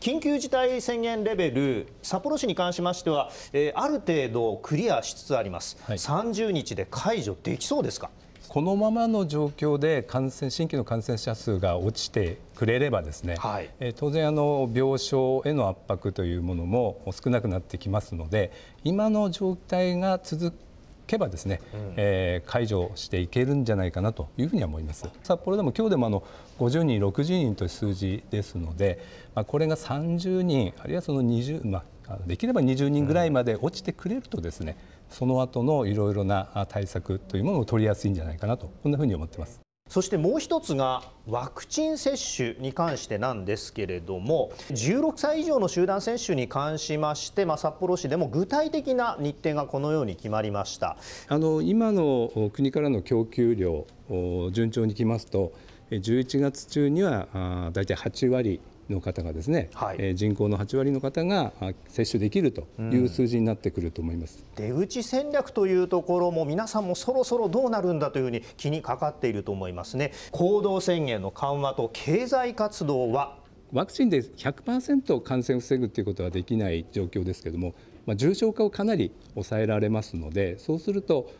緊急事態宣言レベル、札幌市に関しましては、えー、ある程度クリアしつつあります、はい、30日で解除できそうですか。このままの状況で感染新規の感染者数が落ちてくれればですね、はい、当然あの病床への圧迫というものも少なくなってきますので今の状態が続くけばですね、うん、えー、解除していけるんじゃないかなというふうには思います札幌でも今日でもあの50人60人という数字ですので、まあ、これが30人あるいはその20、まあ、できれば20人ぐらいまで落ちてくれるとですね、うん、その後のいろいろな対策というものを取りやすいんじゃないかなとこんなふうに思ってます。そしてもう1つがワクチン接種に関してなんですけれども16歳以上の集団接種に関しまして、まあ、札幌市でも具体的な日程がこのように決まりましたあの今の国からの供給量順調にきますと11月中には大体8割の方がですね、はいえー、人口の8割の方が接種できるという数字になってくると思います、うん、出口戦略というところも皆さんもそろそろどうなるんだというふうに気にかかっていると思いますね行動宣言の緩和と経済活動はワクチンで100%感染を防ぐということはできない状況ですけども、まあ、重症化をかなり抑えられますのでそうすると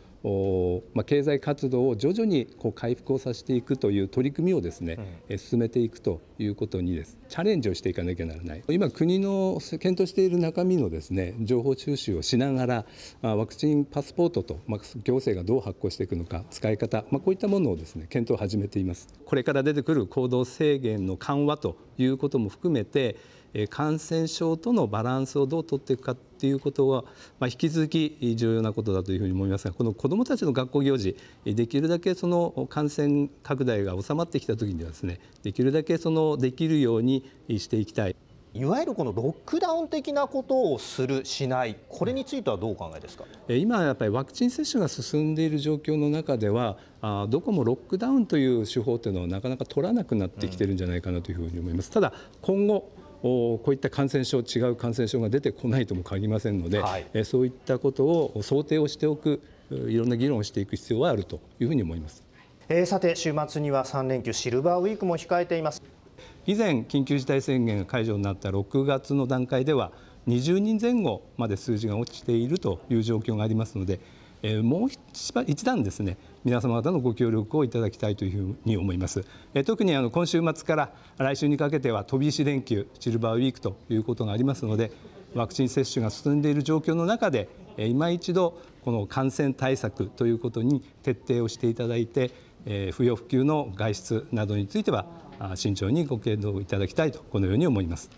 まあ、経済活動を徐々にこう回復をさせていくという取り組みをですね、うん、進めていくということにですチャレンジをしていかなきゃならない今国の検討している中身のですね情報収集をしながら、まあ、ワクチンパスポートと、まあ、行政がどう発行していくのか使い方、まあ、こういったものをですね検討を始めていますこれから出てくる行動制限の緩和ということも含めて感染症とのバランスをどうとっていくかということは、まあ、引き続き重要なことだというふうに思いますがこの子どもたちの学校行事できるだけその感染拡大が収まってきた時にはですねできるだけそのできるようにしていきたい。いわゆるこのロックダウン的なことをする、しない、これについてはどうお考えですか今、やっぱりワクチン接種が進んでいる状況の中では、あどこもロックダウンという手法というのはなかなか取らなくなってきてるんじゃないかなというふうに思います。ただ今後こういった感染症違う感染症が出てこないとも限りませんので、はい、そういったことを想定をしておくいろんな議論をしていく必要はあるというふうに思います。えー、さて週末には3連休シルバーウィークも控えています以前緊急事態宣言が解除になった6月の段階では20人前後まで数字が落ちているという状況がありますのでえもう一段ですね皆様方のご協力をいただきたいというふうに思います、え特にあの今週末から来週にかけては飛び石連休シルバーウィークということがありますのでワクチン接種が進んでいる状況の中で、え今一度この感染対策ということに徹底をしていただいて、え不要不急の外出などについては慎重にご検討いただきたいとこのように思います。